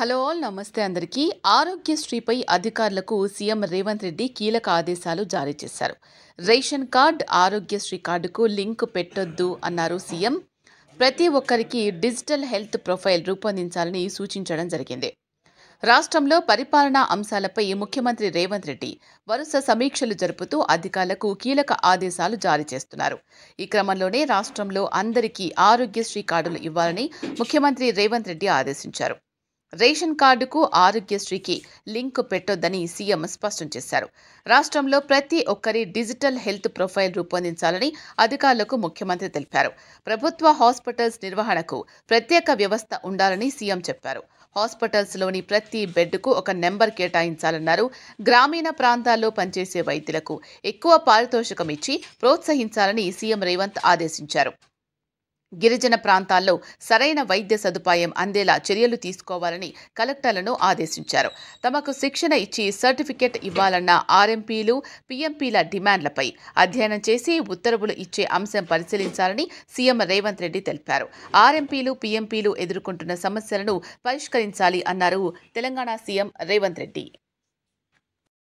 hello all నమస్తే అందరికీ ఆరోగ్యశ్రీపై అధికారులకు సీఎం రేవంత్ రెడ్డి కీలక ఆదేశాలు జారీ చేశారు రేషన్ కార్డ్ ఆరోగ్యశ్రీ కార్డుకు లింక్ పెట్టొద్దు అన్నారు సీఎం ప్రతి ఒక్కరికి డిజిటల్ హెల్త్ ప్రొఫైల్ రూపొందించాలని సూచించడం జరిగింది రాష్ట్రంలో పరిపాలనా అంశాలపై ముఖ్యమంత్రి రేవంత్ రెడ్డి వరుస సమీక్షలు జరుపుతూ అధికారులకు కీలక ఆదేశాలు జారీ చేస్తున్నారు ఈ క్రమంలోనే రాష్ట్రంలో అందరికీ ఆరోగ్యశ్రీ కార్డులు ఇవ్వాలని ముఖ్యమంత్రి రేవంత్ రెడ్డి ఆదేశించారు రేషన్ కార్డుకు ఆరోగ్యశ్రీకి లింక్ పెట్టొద్దని సీఎం స్పష్టం చేశారు రాష్ట్రంలో ప్రతి ఒక్కరి డిజిటల్ హెల్త్ ప్రొఫైల్ రూపొందించాలని అధికారులకు ముఖ్యమంత్రి తెలిపారు ప్రభుత్వ హాస్పిటల్స్ నిర్వహణకు ప్రత్యేక వ్యవస్థ ఉండాలని సీఎం చెప్పారు హాస్పిటల్స్లోని ప్రతి బెడ్కు ఒక నెంబర్ కేటాయించాలన్నారు గ్రామీణ ప్రాంతాల్లో పనిచేసే వైద్యులకు ఎక్కువ పారితోషికం ఇచ్చి ప్రోత్సహించాలని సీఎం రేవంత్ ఆదేశించారు గిరిజన ప్రాంతాల్లో సరైన వైద్య సదుపాయం అందేలా చర్యలు తీసుకోవాలని కలెక్టర్లను ఆదేశించారు తమకు శిక్షణ ఇచ్చి సర్టిఫికెట్ ఇవ్వాలన్న ఆర్ఎంపీలు పీఎంపీల డిమాండ్లపై అధ్యయనం చేసి ఉత్తర్వులు ఇచ్చే అంశం పరిశీలించాలని సీఎం రేవంత్ రెడ్డి తెలిపారు ఆర్ఎంపీలు పీఎంపీలు ఎదుర్కొంటున్న సమస్యలను పరిష్కరించాలి అన్నారు తెలంగాణ సీఎం రేవంత్ రెడ్డి